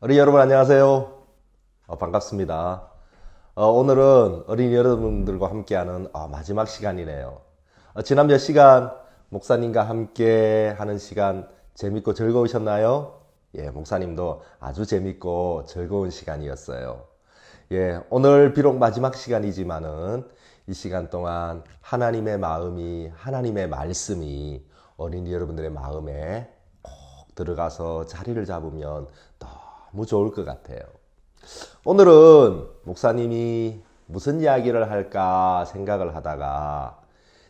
어린이 여러분 안녕하세요. 어, 반갑습니다. 어, 오늘은 어린이 여러분들과 함께하는 어, 마지막 시간이네요. 어, 지난 몇 시간 목사님과 함께 하는 시간 재밌고 즐거우셨나요? 예, 목사님도 아주 재밌고 즐거운 시간이었어요. 예, 오늘 비록 마지막 시간이지만은 이 시간 동안 하나님의 마음이 하나님의 말씀이 어린이 여러분들의 마음에 꼭 들어가서 자리를 잡으면 너무 좋을 것 같아요. 오늘은 목사님이 무슨 이야기를 할까 생각을 하다가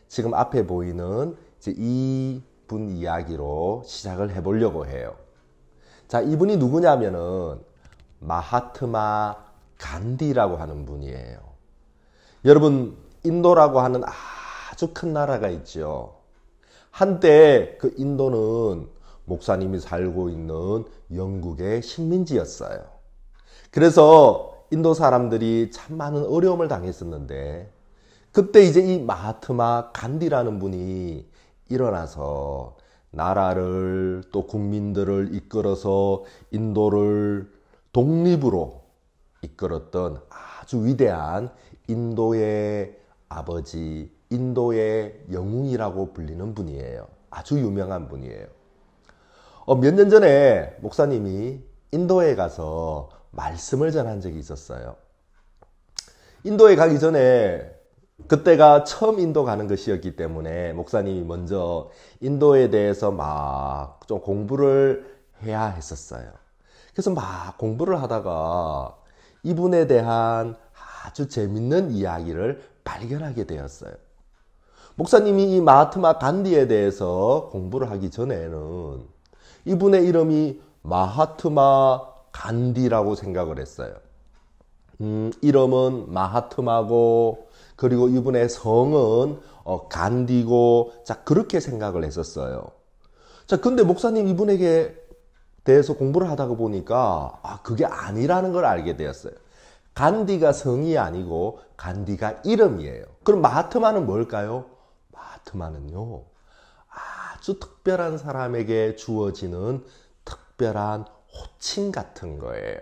지금 앞에 보이는 이 분 이야기로 시작을 해보려고 해요. 자, 이분이 누구냐면은 마하트마 간디라고 하는 분이에요. 여러분, 인도라고 하는 아주 큰 나라가 있죠. 한때 그 인도는 목사님이 살고 있는 영국의 식민지였어요. 그래서 인도 사람들이 참 많은 어려움을 당했었는데 그때 이제 이 마하트마 간디라는 분이 일어나서 나라를 또 국민들을 이끌어서 인도를 독립으로 이끌었던 아주 위대한 인도의 아버지, 인도의 영웅이라고 불리는 분이에요. 아주 유명한 분이에요. 어, 몇년 전에 목사님이 인도에 가서 말씀을 전한 적이 있었어요. 인도에 가기 전에 그때가 처음 인도 가는 것이었기 때문에 목사님이 먼저 인도에 대해서 막 좀 공부를 해야 했었어요. 그래서 막 공부를 하다가 이분에 대한 아주 재밌는 이야기를 발견하게 되었어요. 목사님이 이 마하트마 간디에 대해서 공부를 하기 전에는 이분의 이름이 마하트마 간디라고 생각을 했어요. 음, 이름은 마하트마고 그리고 이분의 성은 어, 간디고 자 그렇게 생각을 했었어요. 자 근데 목사님 이분에게 대해서 공부를 하다가 보니까 아 그게 아니라는 걸 알게 되었어요. 간디가 성이 아니고 간디가 이름이에요. 그럼 마하트마는 뭘까요? 마하트마는요. 아주 특별한 사람에게 주어지는 특별한 호칭 같은 거예요.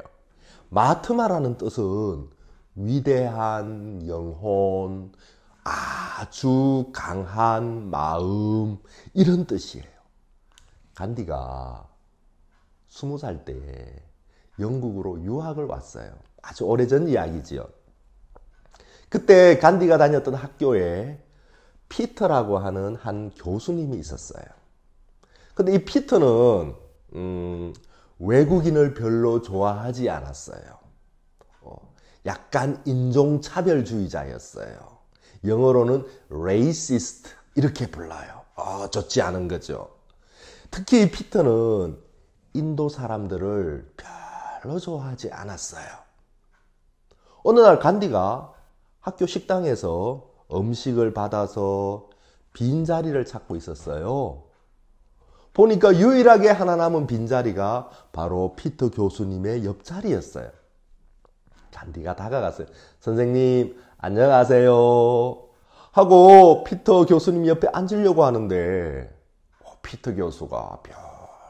마트마라는 뜻은 위대한 영혼, 아주 강한 마음, 이런 뜻이에요. 간디가 스무 살 때 영국으로 유학을 왔어요. 아주 오래전 이야기지요. 그때 간디가 다녔던 학교에 피터라고 하는 한 교수님이 있었어요. 근데 이 피터는 음, 외국인을 별로 좋아하지 않았어요. 어, 약간 인종차별주의자였어요. 영어로는 racist 이렇게 불러요. 어, 좋지 않은 거죠. 특히 이 피터는 인도 사람들을 별로 좋아하지 않았어요. 어느 날 간디가 학교 식당에서 음식을 받아서 빈자리를 찾고 있었어요. 보니까 유일하게 하나 남은 빈자리가 바로 피터 교수님의 옆자리였어요. 잔디가 다가갔어요. 선생님, 안녕하세요. 하고 피터 교수님 옆에 앉으려고 하는데 어, 피터 교수가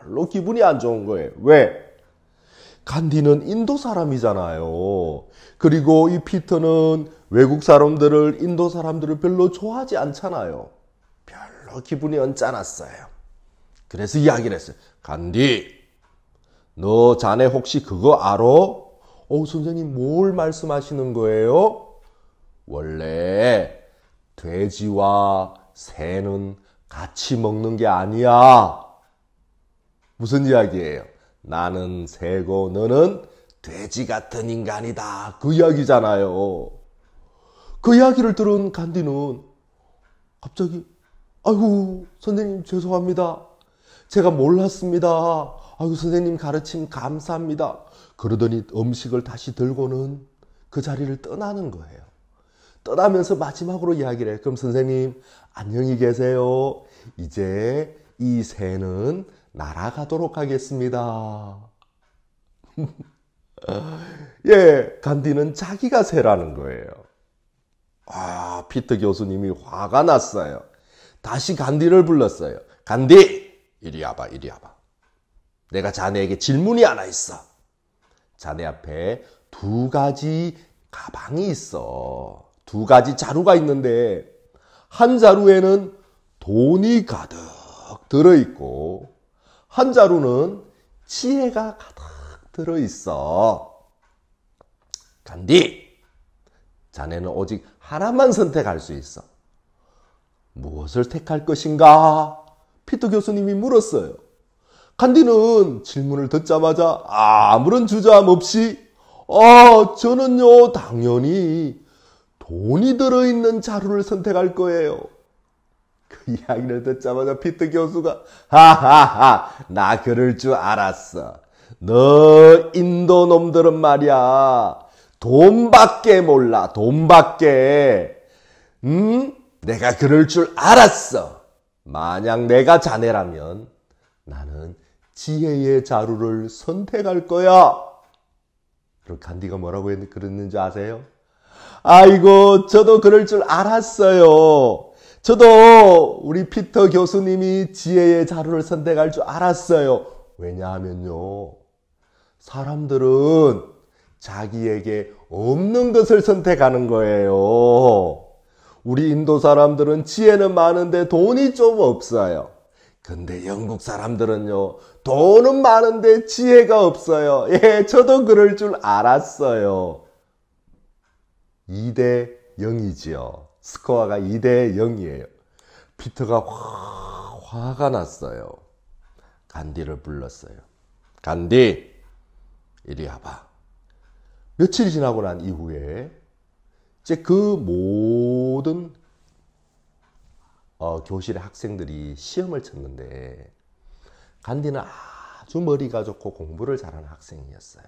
별로 기분이 안 좋은 거예요. 왜? 간디는 인도 사람이잖아요. 그리고 이 피터는 외국 사람들을 인도 사람들을 별로 좋아하지 않잖아요. 별로 기분이 언짢았어요. 그래서 이야기를 했어요. 간디, 너 자네 혹시 그거 알아? 어, 선생님 뭘 말씀하시는 거예요? 원래 돼지와 새는 같이 먹는 게 아니야. 무슨 이야기예요? 나는 새고 너는 돼지 같은 인간이다. 그 이야기잖아요. 그 이야기를 들은 간디는 갑자기 아이고 선생님 죄송합니다. 제가 몰랐습니다. 아이고 선생님 가르침 감사합니다. 그러더니 음식을 다시 들고는 그 자리를 떠나는 거예요. 떠나면서 마지막으로 이야기를 해요. 그럼 선생님 안녕히 계세요. 이제 이 새는 날아가도록 하겠습니다. 예, 간디는 자기가 새라는 거예요. 아, 피터 교수님이 화가 났어요. 다시 간디를 불렀어요. 간디, 이리 와봐, 이리 와봐. 내가 자네에게 질문이 하나 있어. 자네 앞에 두 가지 가방이 있어. 두 가지 자루가 있는데, 한 자루에는 돈이 가득 들어있고, 한 자루는 지혜가 가득 들어있어. 간디, 자네는 오직 하나만 선택할 수 있어. 무엇을 택할 것인가? 피터 교수님이 물었어요. 칸디는 질문을 듣자마자 아무런 주저함 없이 아, 저는요, 당연히 돈이 들어있는 자루를 선택할 거예요. 그 이야기를 듣자마자 피트 교수가 하하하 나 그럴 줄 알았어. 너 인도 놈들은 말이야 돈밖에 몰라. 돈밖에. 음? 내가 그럴 줄 알았어. 만약 내가 자네라면 나는 지혜의 자루를 선택할 거야. 그럼 간디가 뭐라고 했, 그랬는지 아세요? 아이고, 저도 그럴 줄 알았어요. 저도 우리 피터 교수님이 지혜의 자루를 선택할 줄 알았어요. 왜냐하면요. 사람들은 자기에게 없는 것을 선택하는 거예요. 우리 인도 사람들은 지혜는 많은데 돈이 좀 없어요. 근데 영국 사람들은요, 돈은 많은데 지혜가 없어요. 예, 저도 그럴 줄 알았어요. 2대 0이지요. 스코어가 2대 0이에요. 피터가 확, 화가 났어요. 간디를 불렀어요. 간디, 이리 와봐. 며칠이 지나고 난 이후에 이제 그 모든 어, 교실의 학생들이 시험을 쳤는데 간디는 아주 머리가 좋고 공부를 잘하는 학생이었어요.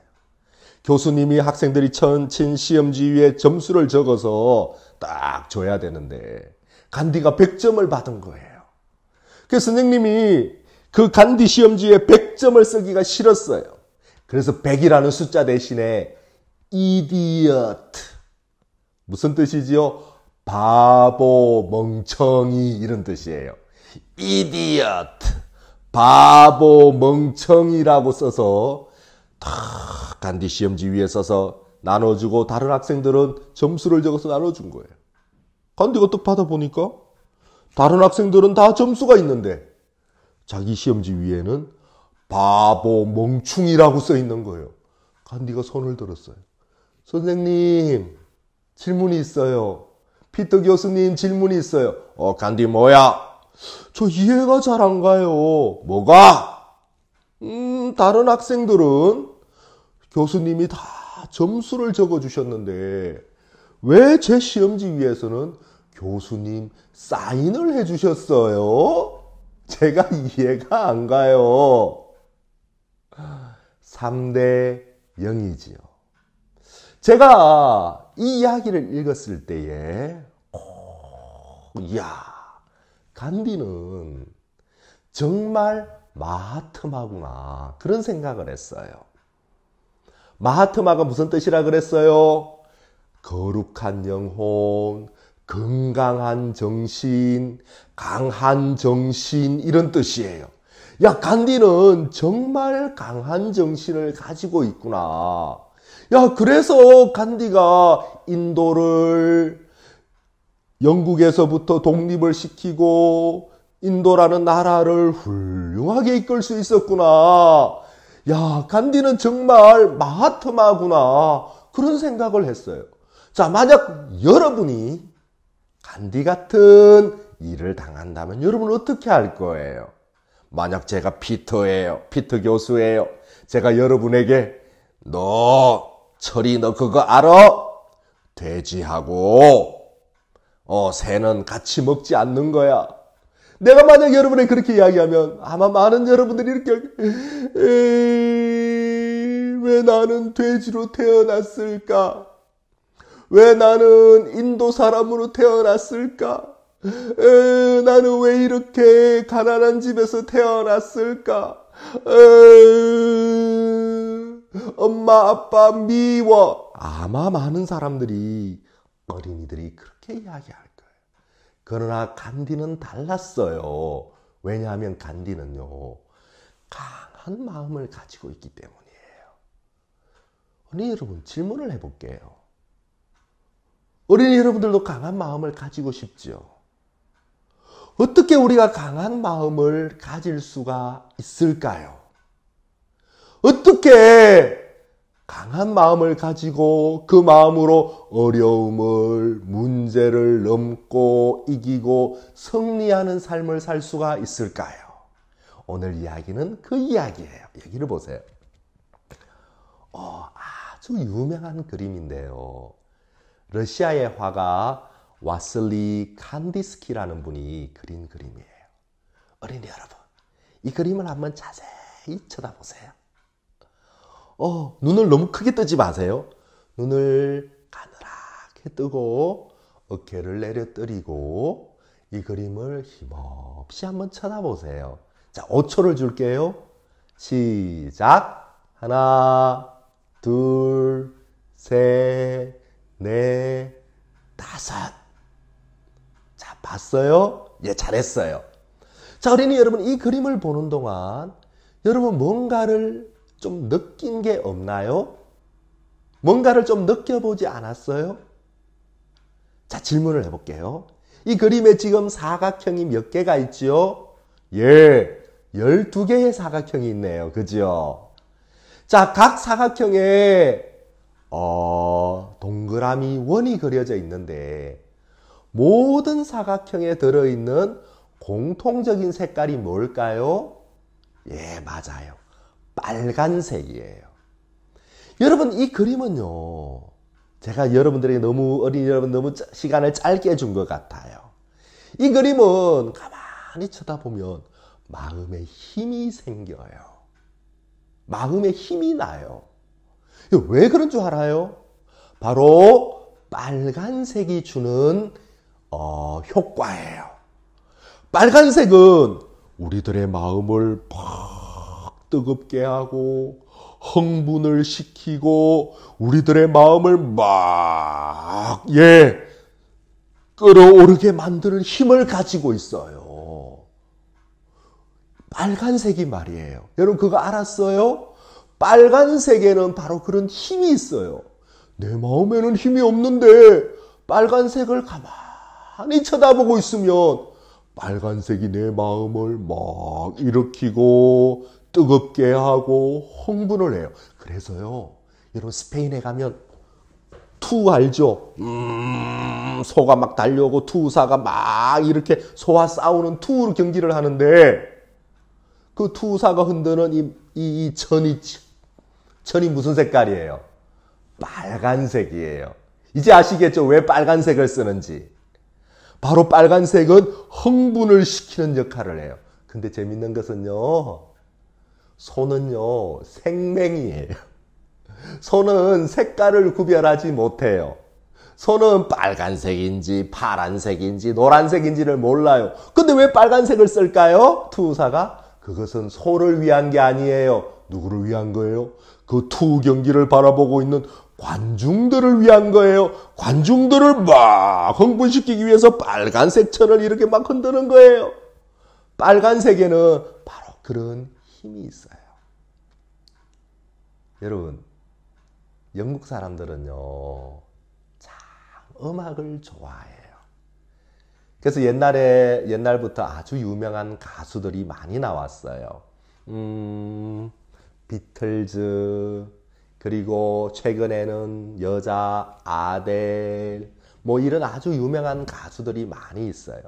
교수님이 학생들이 천친 시험지위에 점수를 적어서 딱 줘야 되는데 간디가 100점을 받은 거예요. 그 선생님이 그 간디 시험지에 100점을 쓰기가 싫었어요. 그래서 100이라는 숫자 대신에 idiot. 무슨 뜻이지요? 바보, 멍청이 이런 뜻이에요. idiot. 바보, 멍청이라고 써서 탁 간디 시험지 위에 써서 나눠주고 다른 학생들은 점수를 적어서 나눠준 거예요. 간디가 떡 받아보니까 다른 학생들은 다 점수가 있는데 자기 시험지 위에는 바보 멍충이라고 써 있는 거예요. 간디가 손을 들었어요. 선생님, 질문이 있어요. 피터 교수님, 질문이 있어요. 어, 간디 뭐야? 저 이해가 잘 안 가요. 뭐가? 음, 다른 학생들은 교수님이 다 점수를 적어주셨는데, 왜 제 시험지 위에서는 교수님 사인을 해주셨어요? 제가 이해가 안 가요. 3대 0이지요. 제가 이 이야기를 읽었을 때에 이야 간디는 정말 마하트마구나 그런 생각을 했어요. 마하트마가 무슨 뜻이라 그랬어요? 거룩한 영혼, 건강한 정신, 강한 정신 이런 뜻이에요. 야 간디는 정말 강한 정신을 가지고 있구나. 야, 그래서 간디가 인도를 영국에서부터 독립을 시키고 인도라는 나라를 훌륭하게 이끌 수 있었구나. 야, 간디는 정말 마하트마구나. 그런 생각을 했어요. 자, 만약 여러분이 간디 같은 일을 당한다면 여러분 은 어떻게 할 거예요? 만약 제가 피터예요. 피터 교수예요. 제가 여러분에게 너 철이 너 그거 알아? 돼지하고 어 새는 같이 먹지 않는 거야. 내가 만약 여러분에 그렇게 이야기하면 아마 많은 여러분들이 이렇게 에이, 왜 나는 돼지로 태어났을까? 왜 나는 인도 사람으로 태어났을까? 에, 나는 왜 이렇게 가난한 집에서 태어났을까? 에, 엄마 아빠 미워. 아마 많은 사람들이 어린이들이 그렇게 이야기할 거예요. 그러나 간디는 달랐어요. 왜냐하면 간디는요. 강한 마음을 가지고 있기 때문이에요. 어린이 여러분 질문을 해볼게요. 어린이 여러분들도 강한 마음을 가지고 싶지요. 어떻게 우리가 강한 마음을 가질 수가 있을까요? 어떻게 강한 마음을 가지고 그 마음으로 어려움을, 문제를 넘고 이기고 승리하는 삶을 살 수가 있을까요? 오늘 이야기는 그 이야기예요. 여기를 보세요. 어, 아주 유명한 그림인데요. 러시아의 화가 와슬리 칸디스키라는 분이 그린 그림이에요. 어린이 여러분, 이 그림을 한번 자세히 쳐다보세요. 어, 눈을 너무 크게 뜨지 마세요. 눈을 가늘하게 뜨고 어깨를 내려뜨리고 이 그림을 힘없이 한번 쳐다보세요. 자, 5초를 줄게요. 시작. 하나, 둘, 셋, 넷, 다섯. 자, 봤어요? 예, 잘했어요. 자, 어린이 여러분, 이 그림을 보는 동안 여러분 뭔가를 좀 느낀 게 없나요? 뭔가를 좀 느껴보지 않았어요? 자, 질문을 해볼게요. 이 그림에 지금 사각형이 몇 개가 있지요? 예, 12개의 사각형이 있네요. 그죠? 자, 각 사각형에 어, 동그라미 원이 그려져 있는데 모든 사각형에 들어있는 공통적인 색깔이 뭘까요? 예, 맞아요. 빨간색이에요. 여러분 이 그림은요. 제가 여러분들에게 너무 어린 여러분 너무 시간을 짧게 준 것 같아요. 이 그림은 가만히 쳐다보면 마음에 힘이 생겨요. 마음에 힘이 나요. 왜 그런 줄 알아요? 바로 빨간색이 주는 어, 효과예요. 빨간색은 우리들의 마음을 퍽 뜨겁게 하고 흥분을 시키고 우리들의 마음을 막, 예, 끌어오르게 만드는 힘을 가지고 있어요. 빨간색이 말이에요. 여러분 그거 알았어요? 빨간색에는 바로 그런 힘이 있어요. 내 마음에는 힘이 없는데 빨간색을 가만히 쳐다보고 있으면 빨간색이 내 마음을 막 일으키고 뜨겁게 하고 흥분을 해요. 그래서요, 여러분 스페인에 가면 투 알죠? 음, 소가 막 달려오고 투사가 막 이렇게 소와 싸우는 투로 경기를 하는데 그 투사가 흔드는 이, 이, 이 천이 천이 무슨 색깔이에요? 빨간색이에요. 이제 아시겠죠? 왜 빨간색을 쓰는지. 바로 빨간색은 흥분을 시키는 역할을 해요. 근데 재밌는 것은요. 손은요 생맹이에요. 손은 색깔을 구별하지 못해요. 손은 빨간색인지 파란색인지 노란색인지를 몰라요. 근데 왜 빨간색을 쓸까요? 투사가 그것은 소를 위한 게 아니에요. 누구를 위한 거예요? 그 투 경기를 바라보고 있는 관중들을 위한 거예요. 관중들을 막 흥분시키기 위해서 빨간색 천을 이렇게 막 흔드는 거예요. 빨간색에는 바로 그런 힘이 있어요. 여러분, 영국 사람들은요, 참 음악을 좋아해요. 그래서 옛날에, 옛날부터 아주 유명한 가수들이 많이 나왔어요. 음, 비틀즈, 그리고 최근에는 여자 아델, 뭐 이런 아주 유명한 가수들이 많이 있어요.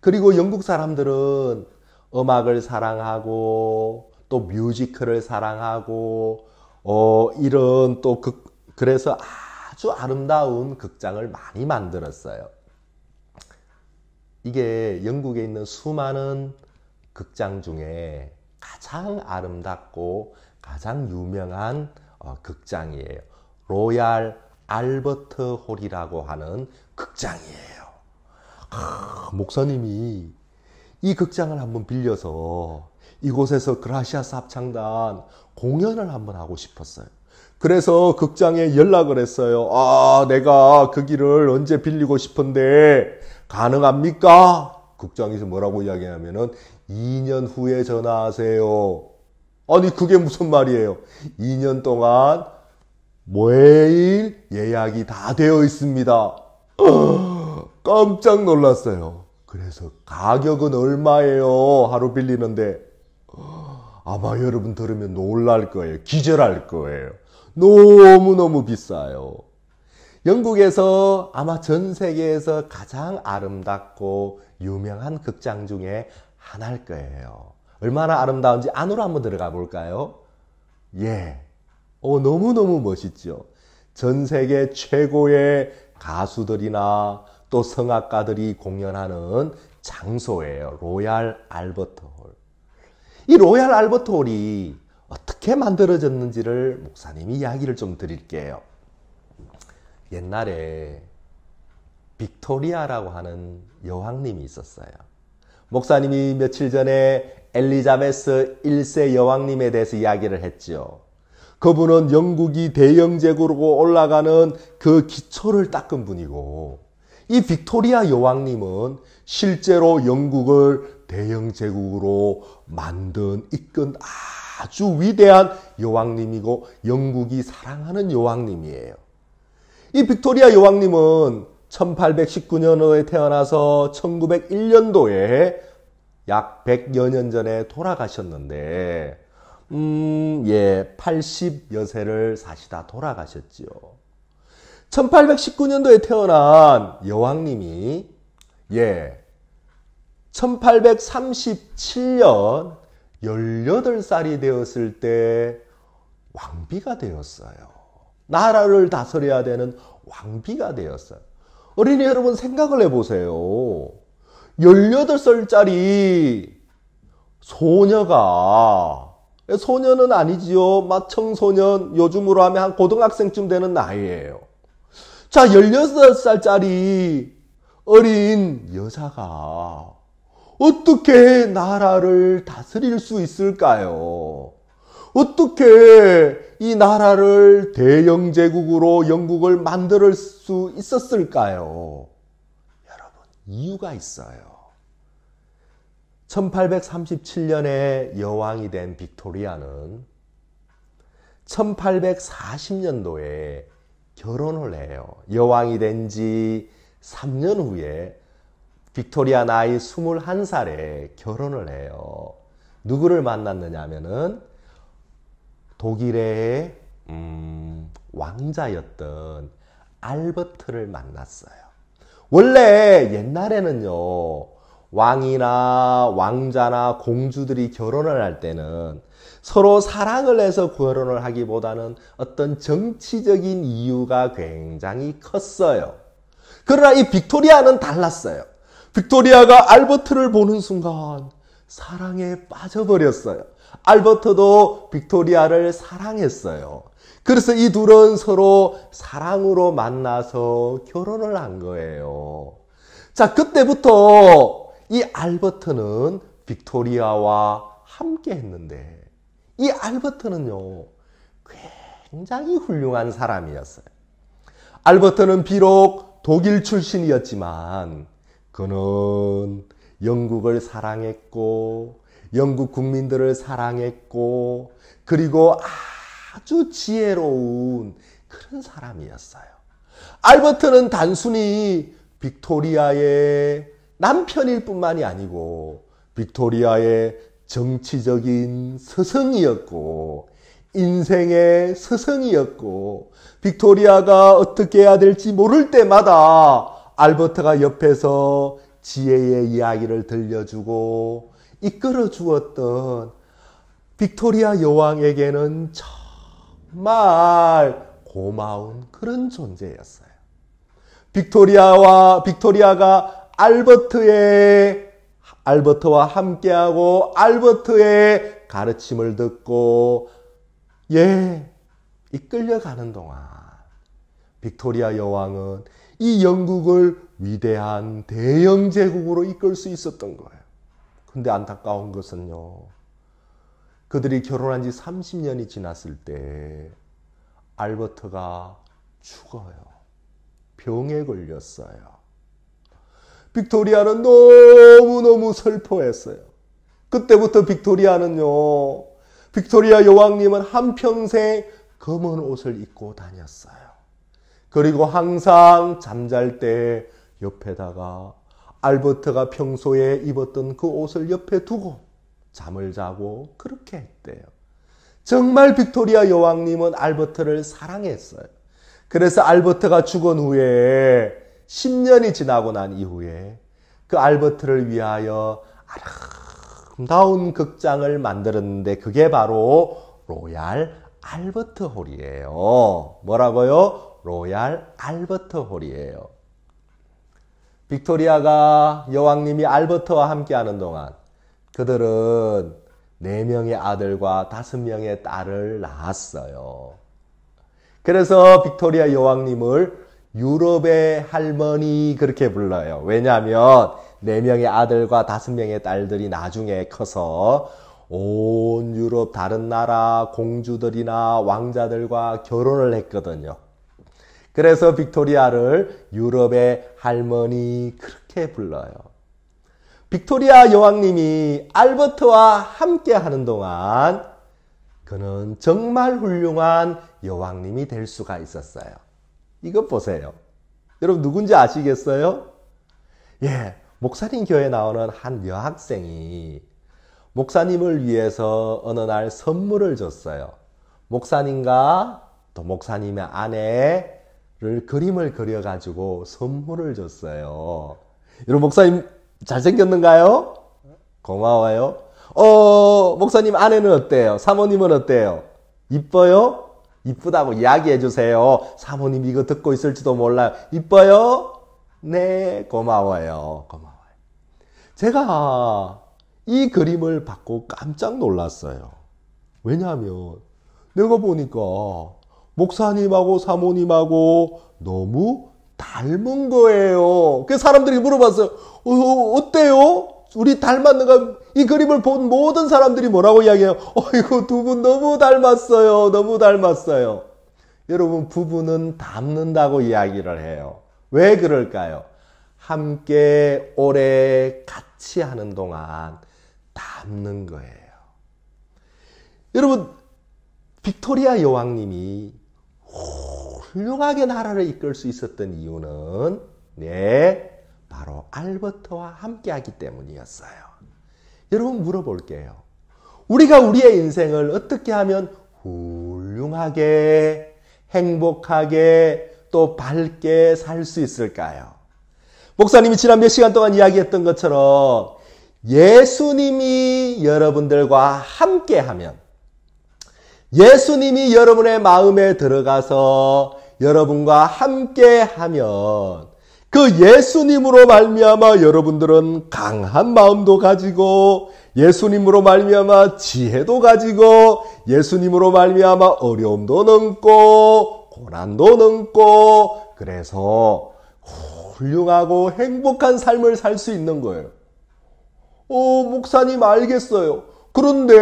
그리고 영국 사람들은 음악을 사랑하고 또 뮤지컬을 사랑하고 어 이런 또 극, 그래서 아주 아름다운 극장을 많이 만들었어요. 이게 영국에 있는 수많은 극장 중에 가장 아름답고 가장 유명한 어, 극장이에요. 로얄 알버트 홀이라고 하는 극장이에요. 아, 목사님이 이 극장을 한번 빌려서 이곳에서 그라시아스 합창단 공연을 한번 하고 싶었어요. 그래서 극장에 연락을 했어요. 아, 내가 그 길을 언제 빌리고 싶은데 가능합니까? 극장에서 뭐라고 이야기하면은 2년 후에 전화하세요. 아니, 그게 무슨 말이에요? 2년 동안 매일 예약이 다 되어 있습니다. 아, 깜짝 놀랐어요. 그래서 가격은 얼마예요? 하루 빌리는데 아마 여러분 들으면 놀랄 거예요. 기절할 거예요. 너무너무 비싸요. 영국에서 아마 전 세계에서 가장 아름답고 유명한 극장 중에 하나일 거예요. 얼마나 아름다운지 안으로 한번 들어가 볼까요? 예. 어, 너무너무 멋있죠. 전 세계 최고의 가수들이나 또 성악가들이 공연하는 장소예요. 로얄 알버트 홀. 이 로얄 알버트 홀이 어떻게 만들어졌는지를 목사님이 이야기를 좀 드릴게요. 옛날에 빅토리아라고 하는 여왕님이 있었어요. 목사님이 며칠 전에 엘리자베스 1세 여왕님에 대해서 이야기를 했죠 그분은 영국이 대영제국으로 올라가는 그 기초를 닦은 분이고 이 빅토리아 여왕님은 실제로 영국을 대영 제국으로 만든 이끈 아주 위대한 여왕님이고 영국이 사랑하는 여왕님이에요. 이 빅토리아 여왕님은 1819년에 태어나서 1901년도에 약 100여 년 전에 돌아가셨는데 음, 예, 80여세를 사시다 돌아가셨지요. 1819년도에 태어난 여왕님이 예 1837년 18살이 되었을 때 왕비가 되었어요. 나라를 다스려야 되는 왕비가 되었어요. 어린이 여러분 생각을 해보세요. 18살짜리 소녀가 소녀는 아니지요. 마청소년 요즘으로 하면 한 고등학생쯤 되는 나이예요. 자, 16살짜리 어린 여자가 어떻게 나라를 다스릴 수 있을까요? 어떻게 이 나라를 대영제국으로 영국을 만들 수 있었을까요? 여러분, 이유가 있어요. 1837년에 여왕이 된 빅토리아는 1840년도에 결혼을 해요. 여왕이 된 지 3년 후에 빅토리아 나이 21살에 결혼을 해요. 누구를 만났느냐 하면은 독일의 음, 왕자였던 알버트를 만났어요. 원래 옛날에는요. 왕이나 왕자나 공주들이 결혼을 할 때는 서로 사랑을 해서 결혼을 하기보다는 어떤 정치적인 이유가 굉장히 컸어요. 그러나 이 빅토리아는 달랐어요. 빅토리아가 알버트를 보는 순간 사랑에 빠져버렸어요. 알버트도 빅토리아를 사랑했어요. 그래서 이 둘은 서로 사랑으로 만나서 결혼을 한 거예요. 자, 그때부터 이 알버트는 빅토리아와 함께 했는데 이 알버트는요, 굉장히 훌륭한 사람이었어요. 알버트는 비록 독일 출신이었지만, 그는 영국을 사랑했고, 영국 국민들을 사랑했고, 그리고 아주 지혜로운 그런 사람이었어요. 알버트는 단순히 빅토리아의 남편일 뿐만이 아니고 빅토리아의 정치적인 스승이었고 인생의 스승이었고 빅토리아가 어떻게 해야 될지 모를 때마다 알버트가 옆에서 지혜의 이야기를 들려주고 이끌어 주었던 빅토리아 여왕에게는 정말 고마운 그런 존재였어요. 빅토리아와 빅토리아가 알버트의 알버트와 함께하고 알버트의 가르침을 듣고 예, 이끌려가는 동안 빅토리아 여왕은 이 영국을 위대한 대영 제국으로 이끌 수 있었던 거예요. 근데 안타까운 것은요. 그들이 결혼한 지 30년이 지났을 때 알버트가 죽어요. 병에 걸렸어요. 빅토리아는 너무너무 슬퍼했어요. 그때부터 빅토리아는요, 빅토리아 여왕님은 한평생 검은 옷을 입고 다녔어요. 그리고 항상 잠잘 때 옆에다가 알버트가 평소에 입었던 그 옷을 옆에 두고 잠을 자고 그렇게 했대요. 정말 빅토리아 여왕님은 알버트를 사랑했어요. 그래서 알버트가 죽은 후에 10년이 지나고 난 이후에 그 알버트를 위하여 아름다운 극장을 만들었는데 그게 바로 로얄 알버트 홀이에요. 뭐라고요? 로얄 알버트 홀이에요. 빅토리아가 여왕님이 알버트와 함께하는 동안 그들은 4명의 아들과 5명의 딸을 낳았어요. 그래서 빅토리아 여왕님을 유럽의 할머니 그렇게 불러요. 왜냐하면 네 명의 아들과 다섯 명의 딸들이 나중에 커서 온 유럽 다른 나라 공주들이나 왕자들과 결혼을 했거든요. 그래서 빅토리아를 유럽의 할머니 그렇게 불러요. 빅토리아 여왕님이 알버트와 함께 하는 동안 그는 정말 훌륭한 여왕님이 될 수가 있었어요. 이것 보세요. 여러분 누군지 아시겠어요? 예, 목사님 교회 에 나오는 한 여학생이 목사님을 위해서 어느 날 선물을 줬어요. 목사님과 또 목사님의 아내를 그림을 그려가지고 선물을 줬어요. 여러분 목사님 잘생겼는가요? 고마워요. 어, 목사님 아내는 어때요? 사모님은 어때요? 이뻐요? 이쁘다고 이야기해 주세요. 사모님 이거 듣고 있을지도 몰라요. 이뻐요? 네, 고마워요. 고마워요. 제가 이 그림을 받고 깜짝 놀랐어요. 왜냐하면 내가 보니까 목사님하고 사모님하고 너무 닮은 거예요. 그 사람들이 물어봤어요. 어, 어 어때요? 우리 닮았는가? 이 그림을 본 모든 사람들이 뭐라고 이야기해요? 어이구, 두분 너무 닮았어요. 너무 닮았어요. 여러분, 부부는 닮는다고 이야기를 해요. 왜 그럴까요? 함께 오래 같이 하는 동안 닮는 거예요. 여러분, 빅토리아 여왕님이 훌륭하게 나라를 이끌 수 있었던 이유는, 네, 바로 알버트와 함께하기 때문이었어요. 여러분 물어볼게요. 우리가 우리의 인생을 어떻게 하면 훌륭하게, 행복하게, 또 밝게 살 수 있을까요? 목사님이 지난 몇 시간 동안 이야기했던 것처럼 예수님이 여러분들과 함께 하면 예수님이 여러분의 마음에 들어가서 여러분과 함께 하면 그 예수님으로 말미암아 여러분들은 강한 마음도 가지고 예수님으로 말미암아 지혜도 가지고 예수님으로 말미암아 어려움도 넘고 고난도 넘고 그래서 훌륭하고 행복한 삶을 살 수 있는 거예요. 어, 목사님 알겠어요. 그런데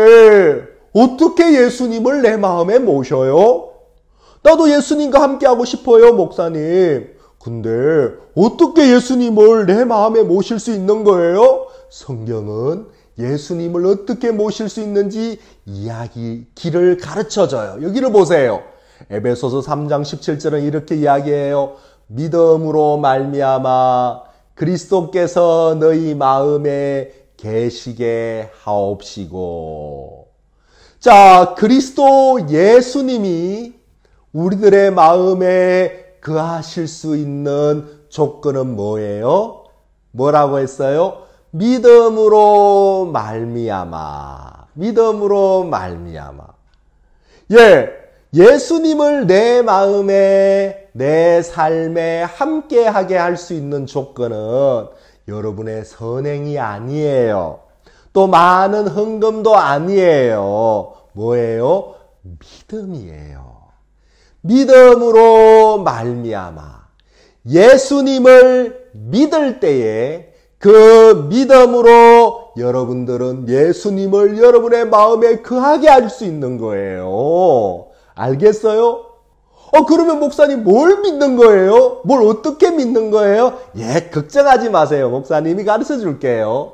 어떻게 예수님을 내 마음에 모셔요? 나도 예수님과 함께하고 싶어요, 목사님. 근데 어떻게 예수님을 내 마음에 모실 수 있는 거예요? 성경은 예수님을 어떻게 모실 수 있는지 이야기, 길을 가르쳐 줘요. 여기를 보세요. 에베소서 3장 17절은 이렇게 이야기해요. 믿음으로 말미암아 그리스도께서 너희 마음에 계시게 하옵시고. 자, 그리스도 예수님이 우리들의 마음에 그 하실 수 있는 조건은 뭐예요? 뭐라고 했어요? 믿음으로 말미암아. 믿음으로 말미암아. 예, 예수님을 내 마음에, 내 삶에 함께하게 할 수 있는 조건은 여러분의 선행이 아니에요. 또 많은 흥금도 아니에요. 뭐예요? 믿음이에요. 믿음으로 말미암아 예수님을 믿을 때에 그 믿음으로 여러분들은 예수님을 여러분의 마음에 그하게 할 수 있는 거예요. 알겠어요? 어, 그러면 목사님 뭘 믿는 거예요? 뭘 어떻게 믿는 거예요? 예, 걱정하지 마세요. 목사님이 가르쳐 줄게요.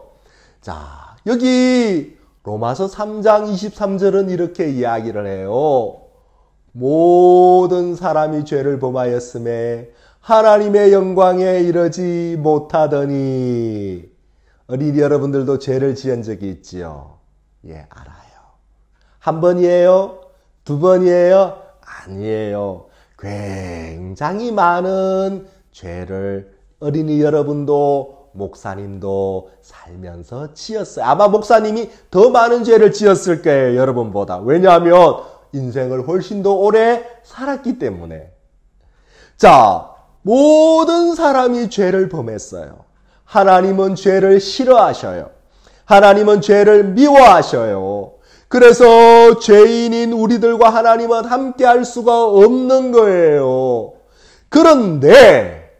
자, 여기 로마서 3장 23절은 이렇게 이야기를 해요. 모든 사람이 죄를 범하였음에 하나님의 영광에 이르지 못하더니 어린 이 여러분들도 죄를 지은 적이 있지요. 예, 알아요. 한 번이에요? 두 번이에요? 아니에요. 굉장히 많은 죄를 어린이 여러분도 목사님도 살면서 지었어요. 아마 목사님이 더 많은 죄를 지었을 거예요, 여러분보다. 왜냐하면 인생을 훨씬 더 오래 살았기 때문에. 자, 모든 사람이 죄를 범했어요. 하나님은 죄를 싫어하셔요. 하나님은 죄를 미워하셔요. 그래서 죄인인 우리들과 하나님은 함께 할 수가 없는 거예요. 그런데,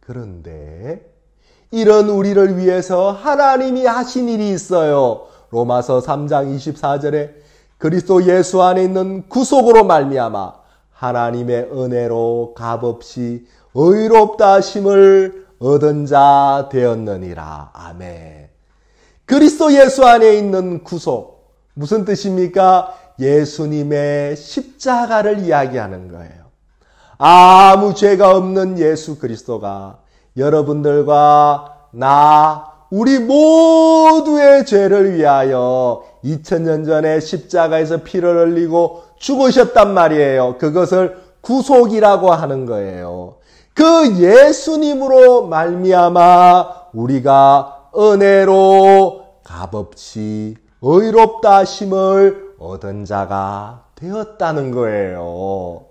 그런데, 이런 우리를 위해서 하나님이 하신 일이 있어요. 로마서 3장 24절에 그리스도 예수 안에 있는 구속으로 말미암아 하나님의 은혜로 값없이 의롭다 하심을 얻은 자 되었느니라. 아멘. 그리스도 예수 안에 있는 구속 무슨 뜻입니까? 예수님의 십자가를 이야기하는 거예요. 아무 죄가 없는 예수 그리스도가 여러분들과 나 우리 모두의 죄를 위하여 2000년 전에 십자가에서 피를 흘리고 죽으셨단 말이에요. 그것을 구속이라고 하는 거예요. 그 예수님으로 말미암아 우리가 은혜로 값없이 의롭다 하심을 얻은 자가 되었다는 거예요.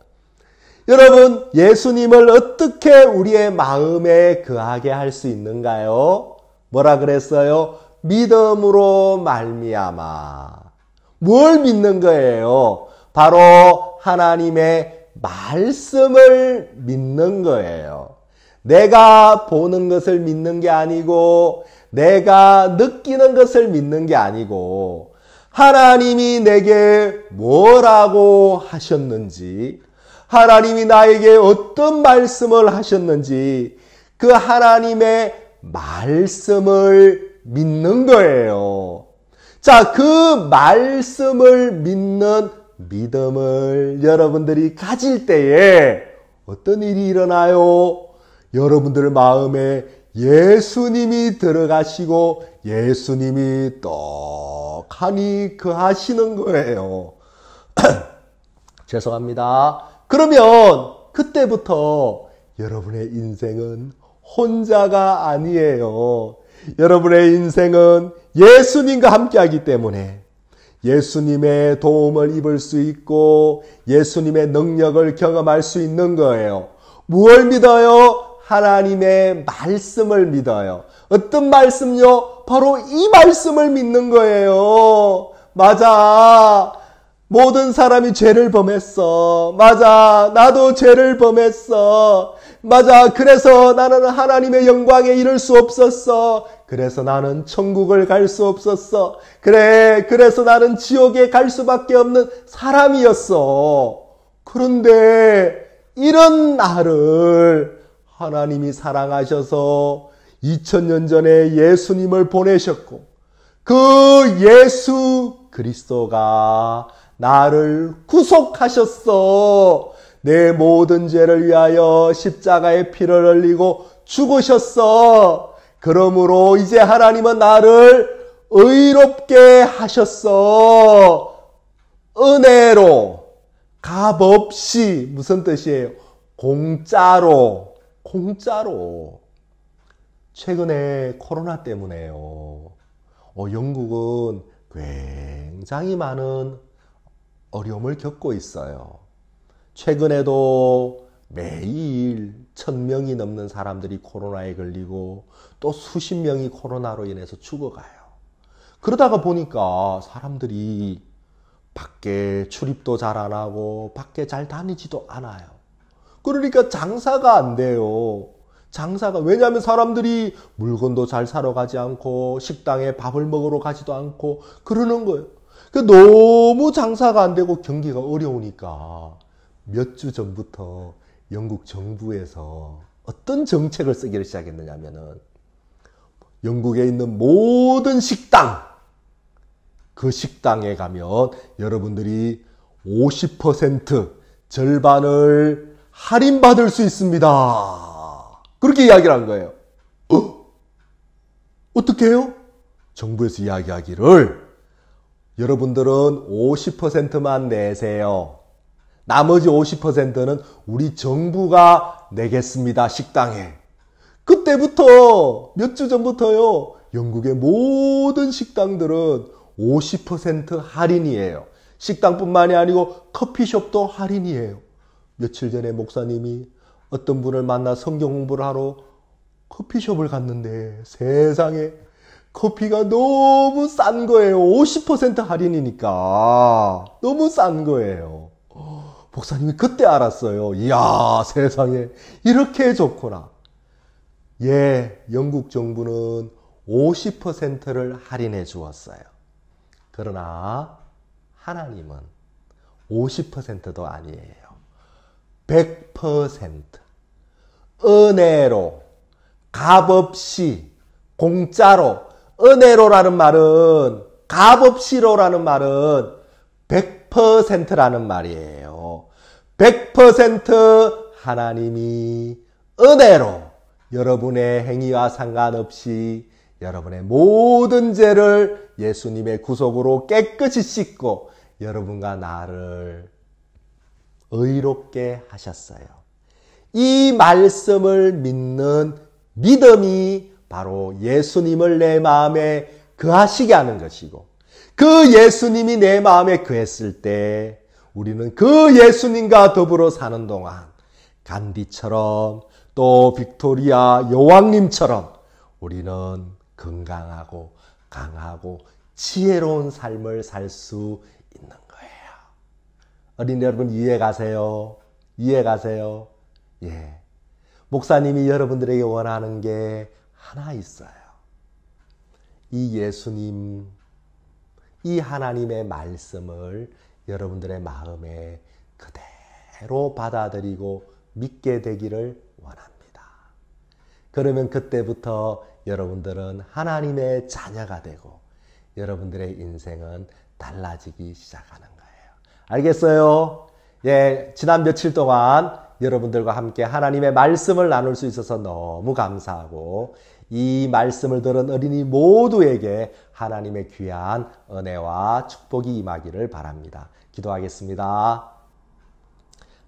여러분, 예수님을 어떻게 우리의 마음에 그하게 할 수 있는가요? 뭐라 그랬어요? 믿음으로 말미암아. 뭘 믿는 거예요? 바로 하나님의 말씀을 믿는 거예요. 내가 보는 것을 믿는 게 아니고, 내가 느끼는 것을 믿는 게 아니고, 하나님이 내게 뭐라고 하셨는지, 하나님이 나에게 어떤 말씀을 하셨는지, 그 하나님의 말씀을 믿는 거예요. 자, 그 말씀을 믿는 믿음을 여러분들이 가질 때에 어떤 일이 일어나요? 여러분들 마음에 예수님이 들어가시고 예수님이 떡하니 그 하시는 거예요. 죄송합니다. 그러면 그때부터 여러분의 인생은 혼자가 아니에요. 여러분의 인생은 예수님과 함께하기 때문에 예수님의 도움을 입을 수 있고 예수님의 능력을 경험할 수 있는 거예요. 무엇을 믿어요? 하나님의 말씀을 믿어요. 어떤 말씀요? 바로 이 말씀을 믿는 거예요. 맞아. 모든 사람이 죄를 범했어. 맞아. 나도 죄를 범했어. 맞아. 그래서 나는 하나님의 영광에 이를 수 없었어. 그래서 나는 천국을 갈 수 없었어. 그래. 그래서 나는 지옥에 갈 수밖에 없는 사람이었어. 그런데 이런 나를 하나님이 사랑하셔서 2000년 전에 예수님을 보내셨고 그 예수 그리스도가 나를 구속하셨어. 내 모든 죄를 위하여 십자가의 피를 흘리고 죽으셨어. 그러므로 이제 하나님은 나를 의롭게 하셨어. 은혜로, 값 없이, 무슨 뜻이에요? 공짜로, 공짜로. 최근에 코로나 때문에요. 어, 영국은 굉장히 많은 어려움을 겪고 있어요. 최근에도 매일 천 명이 넘는 사람들이 코로나에 걸리고 또 수십 명이 코로나로 인해서 죽어가요. 그러다가 보니까 사람들이 밖에 출입도 잘 안 하고 밖에 잘 다니지도 않아요. 그러니까 장사가 안 돼요. 장사가 왜냐하면 사람들이 물건도 잘 사러 가지 않고 식당에 밥을 먹으러 가지도 않고 그러는 거예요. 그 너무 장사가 안 되고 경기가 어려우니까 몇주 전부터 영국 정부에서 어떤 정책을 쓰기를 시작했느냐면은 영국에 있는 모든 식당 그 식당에 가면 여러분들이 50% 절반을 할인받을 수 있습니다. 그렇게 이야기를 한 거예요. 어? 어떻게 해요? 정부에서 이야기하기를 여러분들은 50%만 내세요. 나머지 50%는 우리 정부가 내겠습니다. 식당에. 그때부터 몇 주 전부터요. 영국의 모든 식당들은 50% 할인이에요. 식당뿐만이 아니고 커피숍도 할인이에요. 며칠 전에 목사님이 어떤 분을 만나 성경 공부를 하러 커피숍을 갔는데 세상에 커피가 너무 싼 거예요. 50% 할인이니까. 너무 싼 거예요. 목사님이 그때 알았어요. 이야, 세상에 이렇게 좋구나. 예, 영국 정부는 50%를 할인해 주었어요. 그러나 하나님은 50%도 아니에요. 100% 은혜로 값없이 공짜로 은혜로라는 말은 값없이로라는 말은 100%라는 말이에요. 100% 하나님이 은혜로 여러분의 행위와 상관없이 여러분의 모든 죄를 예수님의 구속으로 깨끗이 씻고 여러분과 나를 의롭게 하셨어요. 이 말씀을 믿는 믿음이 바로 예수님을 내 마음에 그하시게 하는 것이고 그 예수님이 내 마음에 그했을 때 우리는 그 예수님과 더불어 사는 동안 간디처럼 또 빅토리아 여왕님처럼 우리는 건강하고 강하고 지혜로운 삶을 살 수 있는 거예요. 어린이 여러분 이해 가세요? 이해 가세요? 예. 목사님이 여러분들에게 원하는 게 하나 있어요. 이 예수님, 이 하나님의 말씀을 여러분들의 마음에 그대로 받아들이고 믿게 되기를 원합니다. 그러면 그때부터 여러분들은 하나님의 자녀가 되고 여러분들의 인생은 달라지기 시작하는 거예요. 알겠어요? 예, 지난 며칠 동안 여러분들과 함께 하나님의 말씀을 나눌 수 있어서 너무 감사하고 이 말씀을 들은 어린이 모두에게 하나님의 귀한 은혜와 축복이 임하기를 바랍니다. 기도하겠습니다.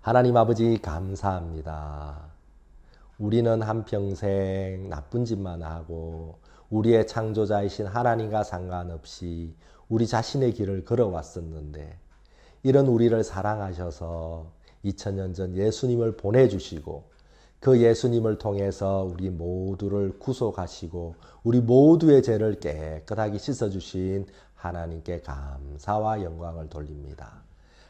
하나님 아버지 감사합니다. 우리는 한평생 나쁜 짓만 하고 우리의 창조자이신 하나님과 상관없이 우리 자신의 길을 걸어왔었는데 이런 우리를 사랑하셔서 2000년 전 예수님을 보내주시고 그 예수님을 통해서 우리 모두를 구속하시고 우리 모두의 죄를 깨끗하게 씻어주신 하나님께 감사와 영광을 돌립니다.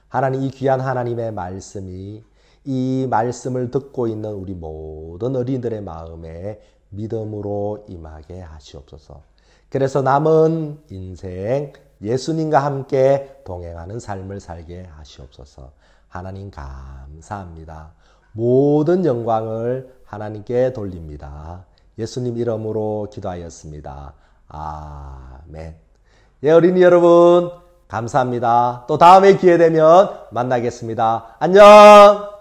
하나님 이 귀한 하나님의 말씀이 이 말씀을 듣고 있는 우리 모든 어린들의 마음에 믿음으로 임하게 하시옵소서. 그래서 남은 인생 예수님과 함께 동행하는 삶을 살게 하시옵소서. 하나님 감사합니다. 모든 영광을 하나님께 돌립니다. 예수님 이름으로 기도하였습니다. 아멘. 예, 어린이 여러분, 감사합니다. 또 다음에 기회 되면 만나겠습니다. 안녕!